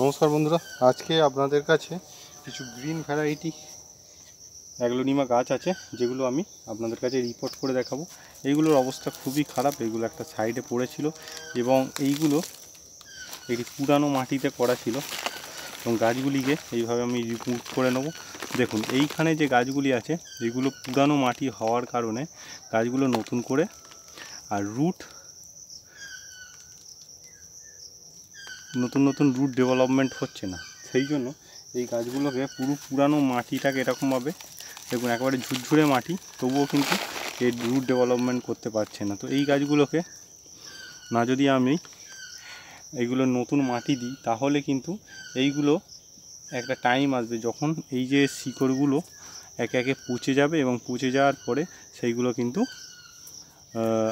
নমস্কার বন্ধুরা আজকে আপনাদের কাছে কিছু গ্রিন ভ্যারাইটি অ্যাগলোনিমা গাছ আছে যেগুলো আমি আপনাদের কাছে রিপোর্ট করে দেখাবো এইগুলোর অবস্থা খুবই খারাপ এগুলো একটা সাইডে পড়েছিল এবং এইগুলো একটি পুরানো মাটিতে করা ছিল এবং গাছগুলিকে এইভাবে আমি রিপোর্ট করে নেব দেখুন এইখানে যে গাছগুলি আছে এগুলো পুরানো মাটি হওয়ার কারণে গাছগুলো নতুন করে আর রুট নতুন নতুন রুট ডেভেলপমেন্ট হচ্ছে না সেই জন্য এই গাছগুলোকে পুরো পুরানো মাটিটাকে এরকমভাবে দেখুন একেবারে ঝুরঝুরে মাটি তবুও কিন্তু এই রুট ডেভেলপমেন্ট করতে পারছে না তো এই গাছগুলোকে না যদি আমি এইগুলো নতুন মাটি দিই তাহলে কিন্তু এইগুলো একটা টাইম আসবে যখন এই যে শিকড়গুলো একে একে পচে যাবে এবং পচে যাওয়ার পরে সেইগুলো কিন্তু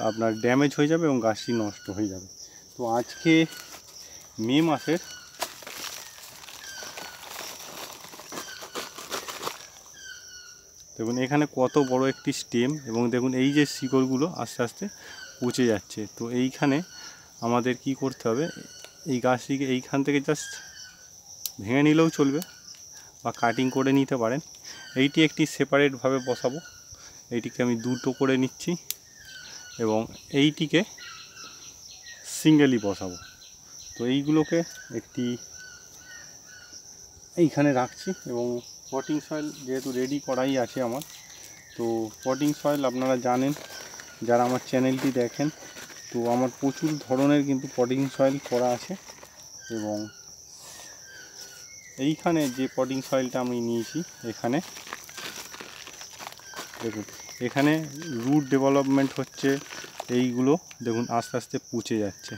আপনার ড্যামেজ হয়ে যাবে এবং গাছটি নষ্ট হয়ে যাবে তো আজকে মে মাসের দেখুন এখানে কত বড় একটি স্টেম এবং দেখুন এই যে শিকড়গুলো আস্তে আস্তে পচে যাচ্ছে তো এইখানে আমাদের কি করতে হবে এই গাছটিকে এইখান থেকে জাস্ট ভেঙে নিলেও চলবে বা কাটিং করে নিতে পারেন এইটি একটি সেপারেটভাবে বসাবো এইটিকে আমি দুটো করে নিচ্ছি এবং এইটিকে সিঙ্গেলি বসাবো তো এইগুলোকে একটি এইখানে রাখছি এবং পটিং সয়েল যেহেতু রেডি করাই আছে আমার তো পটিং সয়েল আপনারা জানেন যারা আমার চ্যানেলটি দেখেন তো আমার প্রচুর ধরনের কিন্তু পটিং সয়েল করা আছে এবং এইখানে যে পটিং সয়েলটা আমি নিয়েছি এখানে দেখুন এখানে রুট ডেভেলপমেন্ট হচ্ছে এইগুলো দেখুন আস্তে আস্তে পচে যাচ্ছে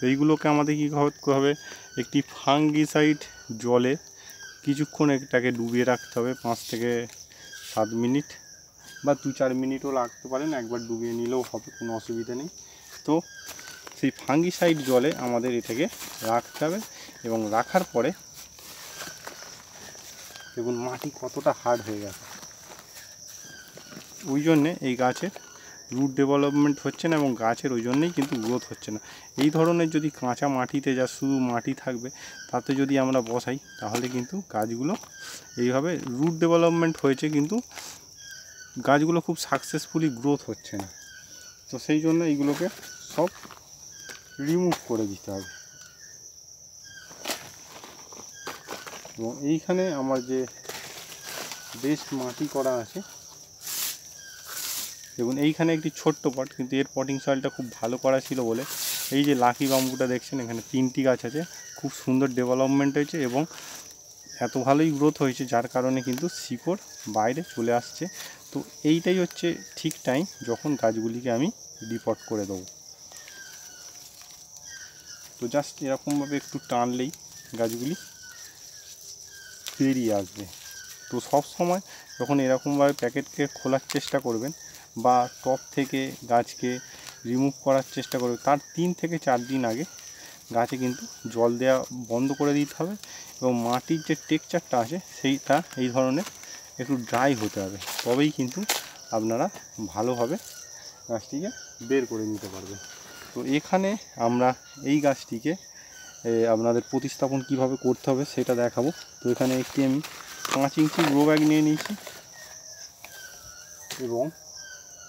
তো এইগুলোকে আমাদের কী করতে হবে একটি ফাঙ্গিসাইড জলে কিছুক্ষণ এটাকে ডুবিয়ে রাখতে হবে পাঁচ থেকে সাত মিনিট বা দু চার মিনিটও লাগতে পারেন একবার ডুবিয়ে নিলেও হবে কোনো অসুবিধা নেই তো সেই ফাঙ্গিসাইড জলে আমাদের এটাকে রাখতে হবে এবং রাখার পরে দেখুন মাটি কতটা হার্ড হয়ে গেছে ওই জন্যে এই গাছের রুট ডেভেলপমেন্ট হচ্ছে না এবং গাছের ওই জন্যেই কিন্তু গ্রোথ হচ্ছে না এই ধরনের যদি কাঁচা মাটিতে যা শুধু মাটি থাকবে তাতে যদি আমরা বসাই তাহলে কিন্তু গাছগুলো এইভাবে রুট ডেভেলপমেন্ট হয়েছে কিন্তু গাছগুলো খুব সাকসেসফুলি গ্রোথ হচ্ছে না তো সেই জন্য এইগুলোকে সব রিমুভ করে দিতে হবে এবং এইখানে আমার যে বেশ মাটি করা আছে দেখুন এইখানে একটি ছোট্ট পট কিন্তু এর পটিং সয়েলটা খুব ভালো করা ছিল বলে এই যে লাকি বাম্বুটা দেখছেন এখানে তিনটি গাছ আছে খুব সুন্দর ডেভেলপমেন্ট হয়েছে এবং এত ভালোই গ্রোথ হয়েছে যার কারণে কিন্তু শিকড় বাইরে চলে আসছে তো এইটাই হচ্ছে ঠিক টাইম যখন গাছগুলিকে আমি ডিপট করে দেবো তো জাস্ট এরকমভাবে একটু টানলেই গাছগুলি বেরিয়ে আসবে তো সব সময় যখন এরকমভাবে প্যাকেটকে খোলার চেষ্টা করবেন বা টপ থেকে গাছকে রিমুভ করার চেষ্টা করবে তার তিন থেকে চার দিন আগে গাছে কিন্তু জল দেওয়া বন্ধ করে দিতে হবে এবং মাটির যে টেক্সচারটা আছে সেইটা এই ধরনের একটু ড্রাই হতে হবে তবেই কিন্তু আপনারা ভালোভাবে গাছটিকে বের করে নিতে পারবে তো এখানে আমরা এই গাছটিকে আপনাদের প্রতিস্থাপন কিভাবে করতে হবে সেটা দেখাবো তো এখানে একটি আমি পাঁচ ইঞ্চি গ্রো ব্যাগ নিয়ে নিয়েছি এবং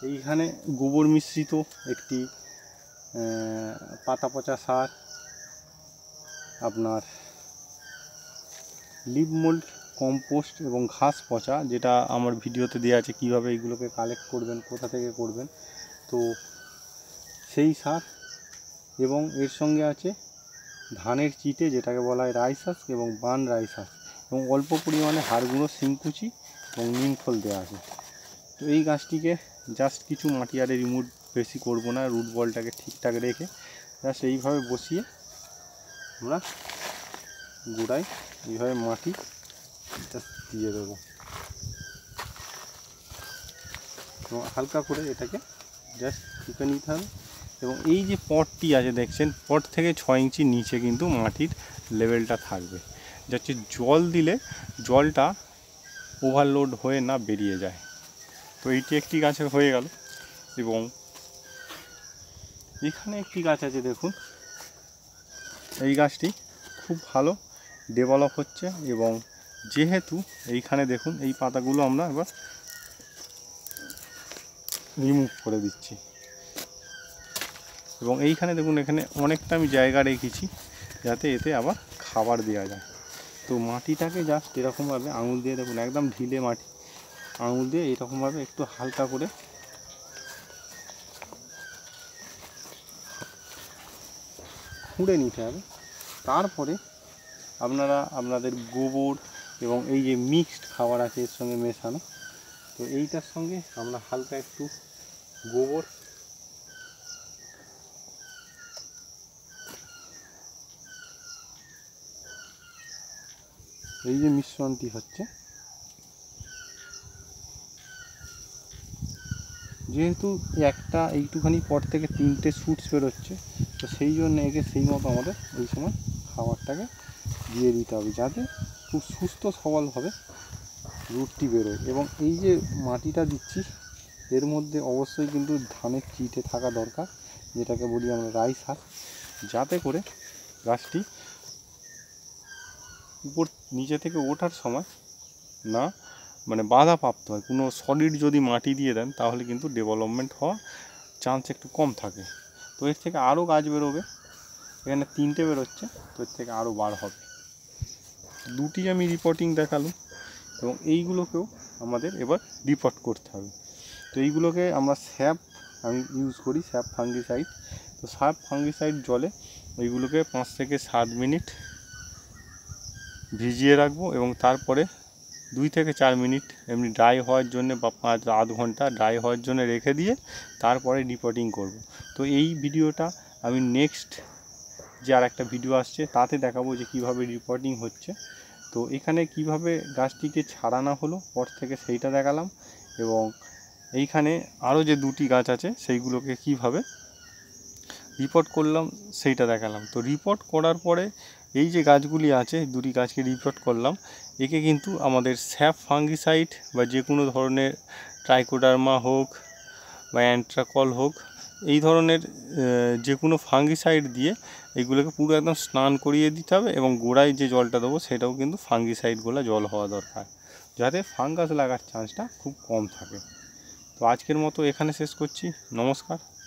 এইখানে গোবর মিশ্রিত একটি পাতা পচা সার আপনার লিভ মোল্ড কম্পোস্ট এবং ঘাস পচা যেটা আমার ভিডিওতে দেওয়া আছে কিভাবে এইগুলোকে কালেক্ট করবেন কোথা থেকে করবেন তো সেই সার এবং এর সঙ্গে আছে ধানের চিটে যেটাকে বলা হয় রাইসাস এবং বান রাইসাস এবং অল্প পরিমাণে হাড়গুঁড়ো শিংকুচি এবং নিমফল দেওয়া আছে তো এই গাছটিকে জাস্ট কিছু মাটি আরে রিমুভ বেশি করব না রুট বলটাকে ঠিকঠাক রেখে জাস্ট এইভাবে বসিয়ে আমরা গোড়ায় এইভাবে মাটি দিয়ে দেবো এবং হালকা করে এটাকে জাস্ট টিপে নিতে হবে এবং এই যে পটটি আছে দেখছেন পট থেকে ছয় ইঞ্চি নিচে কিন্তু মাটির লেভেলটা থাকবে যাচ্ছে জল দিলে জলটা ওভারলোড হয়ে না বেরিয়ে যায় তো এইটি একটি গাছের হয়ে গেল এবং এখানে একটি গাছ আছে দেখুন এই গাছটি খুব ভালো ডেভেলপ হচ্ছে এবং যেহেতু এইখানে দেখুন এই পাতাগুলো আমরা এবার রিমুভ করে দিচ্ছি এবং এইখানে দেখুন এখানে অনেকটা আমি জায়গা রেখেছি যাতে এতে আবার খাবার দেওয়া যায় তো মাটিটাকে জাস্ট এরকমভাবে আঙুল দিয়ে দেখুন একদম ঢিলে মাটি আঙুল দিয়ে এরকমভাবে একটু হালকা করে খুঁড়ে নিতে হবে তারপরে আপনারা আপনাদের গোবর এবং এই যে মিক্সড খাবার আছে এর সঙ্গে মেশানো তো এইটার সঙ্গে আমরা হালকা একটু গোবর এই যে মিশ্রণটি হচ্ছে যেহেতু একটা এইটুখানি পর থেকে তিনটে সুটস বেরোচ্ছে তো সেই জন্য একে সেই মতো আমাদের ওই সময় খাবারটাকে দিয়ে দিতে হবে যাতে খুব সুস্থ সবলভাবে রুটটি বেরোয় এবং এই যে মাটিটা দিচ্ছি এর মধ্যে অবশ্যই কিন্তু ধানের চিটে থাকা দরকার যেটাকে বলি আমরা রাইস হাত যাতে করে গাছটি উপর নিচে থেকে ওঠার সময় না মানে বাধা প্রাপ্ত হয় কোনো সলিড যদি মাটি দিয়ে দেন তাহলে কিন্তু ডেভেলপমেন্ট হওয়ার চান্স একটু কম থাকে তো এর থেকে আরও গাছ বেরোবে এখানে তিনটে বেরোচ্ছে তো এর থেকে আরও বার হবে দুটি আমি রিপোর্টিং দেখালাম এবং এইগুলোকেও আমাদের এবার রিপোর্ট করতে হবে তো এইগুলোকে আমরা স্যাপ আমি ইউজ করি স্যাপ ফাঙ্গিসাইড তো স্যাপ ফাঙ্গিসাইড জলে ওইগুলোকে পাঁচ থেকে সাত মিনিট ভিজিয়ে রাখবো এবং তারপরে দুই থেকে চার মিনিট এমনি ড্রাই হওয়ার জন্য বা পাঁচ আধ ঘন্টা ড্রাই হওয়ার জন্য রেখে দিয়ে তারপরে ডিপটিং করব। তো এই ভিডিওটা আমি নেক্সট যে আর একটা ভিডিও আসছে তাতে দেখাবো যে কিভাবে রিপোর্টিং হচ্ছে তো এখানে কিভাবে গাছটিকে ছাড়ানো হলো পর থেকে সেইটা দেখালাম এবং এইখানে আরও যে দুটি গাছ আছে সেইগুলোকে কিভাবে রিপোর্ট করলাম সেইটা দেখালাম তো রিপোর্ট করার পরে এই যে গাছগুলি আছে দুটি গাছকে রিপোর্ট করলাম একে কিন্তু আমাদের স্যাপ ফাঙ্গিসাইড বা যে কোনো ধরনের ট্রাইকোডার্মা হোক বা অ্যান্ট্রাকল হোক এই ধরনের যে কোনো ফাঙ্গিসাইড দিয়ে এগুলোকে পুরো একদম স্নান করিয়ে দিতে হবে এবং গোড়ায় যে জলটা দেবো সেটাও কিন্তু ফাঙ্গিসাইড গোলা জল হওয়া দরকার যাতে ফাঙ্গাস লাগার চান্সটা খুব কম থাকে তো আজকের মতো এখানে শেষ করছি নমস্কার